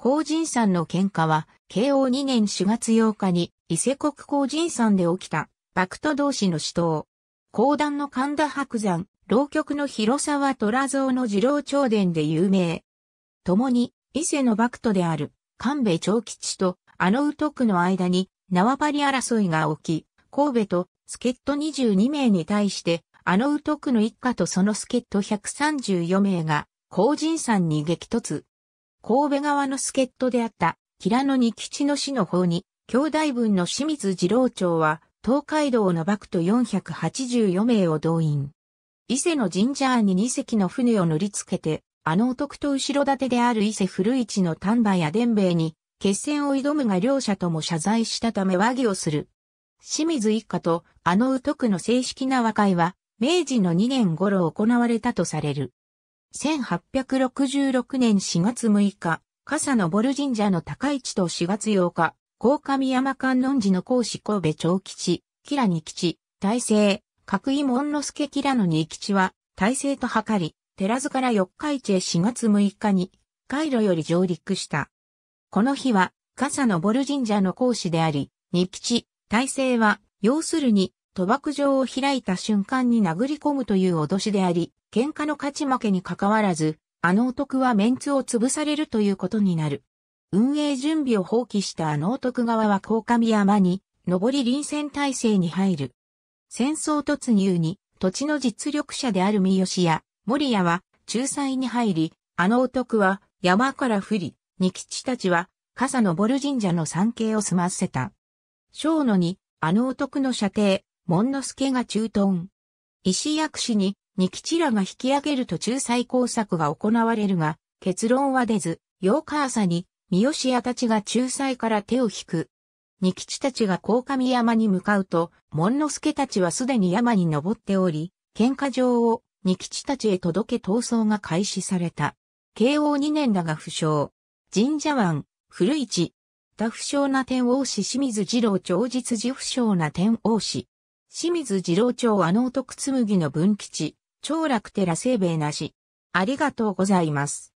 高人さんの喧嘩は、慶応2年4月8日に、伊勢国高人山で起きた、幕徒同士の死闘。高段の神田伯山、浪曲の広沢虎蔵の次郎長伝で有名。共に、伊勢の幕徒である、神戸長吉と、あの宇徳の間に、縄張り争いが起き、神戸と、助っ人22名に対して、あの宇徳の一家とその助っ人134名が、高人山に激突。神戸側の助っ人であった平野に吉の死の方に、兄弟分の清水次郎長は、東海道の幕と484名を動員。伊勢の神社に2隻の船を乗り付けて、あの徳と後ろ盾である伊勢古市の丹波や伝兵衛に、決戦を挑むが両者とも謝罪したため和議をする。清水一家とあの男徳の正式な和解は、明治の2年頃行われたとされる。1866年4月6日、笠のぼる神社の高市と4月8日、高上山観音寺の講師神戸長吉、吉良二吉、大成、角井門之助吉良の二吉は、大成と測り、寺津から四日市へ4月6日に、回路より上陸した。この日は、笠のぼる神社の講師であり、二吉、大成は、要するに、賭博場を開いた瞬間に殴り込むという脅しであり、喧嘩の勝ち負けに関わらず、あの男はメンツを潰されるということになる。運営準備を放棄したあの男側は高上山に、上り臨戦態勢に入る。戦争突入に、土地の実力者である三好や森谷は仲裁に入り、あの男は山から降り、二吉たちは笠登神社の参詣を済ませた。正野に、あの男の射程、門之助が駐屯。石薬師に、二吉らが引き上げると仲裁工作が行われるが、結論は出ず、8日朝に、三好屋たちが仲裁から手を引く。二吉たちが高上山に向かうと、門之助たちはすでに山に登っており、喧嘩状を二吉たちへ届け闘争が開始された。慶応二年だが負傷。神社湾、古市。多不詳な天王氏清水二郎長日寺不詳な天王氏。清水次郎町阿能徳紬の分吉、長楽寺西米なし。ありがとうございます。